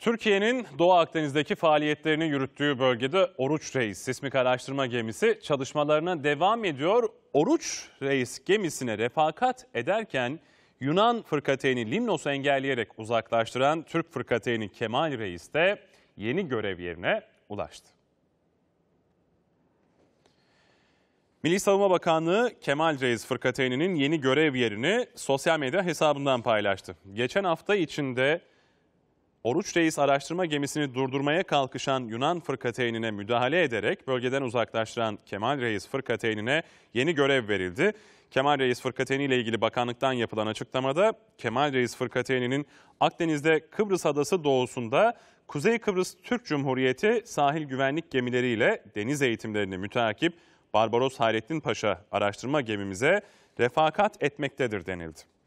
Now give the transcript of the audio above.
Türkiye'nin Doğu Akdeniz'deki faaliyetlerini yürüttüğü bölgede Oruç Reis sismik araştırma gemisi çalışmalarına devam ediyor. Oruç Reis gemisine refakat ederken Yunan fırkateyni Limnos'u engelleyerek uzaklaştıran Türk fırkateyni Kemal Reis de yeni görev yerine ulaştı. Milli Savunma Bakanlığı Kemal Reis fırkateyni'nin yeni görev yerini sosyal medya hesabından paylaştı. Geçen hafta içinde Oruç Reis araştırma gemisini durdurmaya kalkışan Yunan fırkateynine müdahale ederek bölgeden uzaklaştıran Kemal Reis fırkateynine yeni görev verildi. Kemal Reis fırkateyni ile ilgili bakanlıktan yapılan açıklamada Kemal Reis fırkateyninin Akdeniz'de Kıbrıs adası doğusunda Kuzey Kıbrıs Türk Cumhuriyeti sahil güvenlik gemileriyle deniz eğitimlerini mütakip Barbaros Hayrettin Paşa araştırma gemimize refakat etmektedir denildi.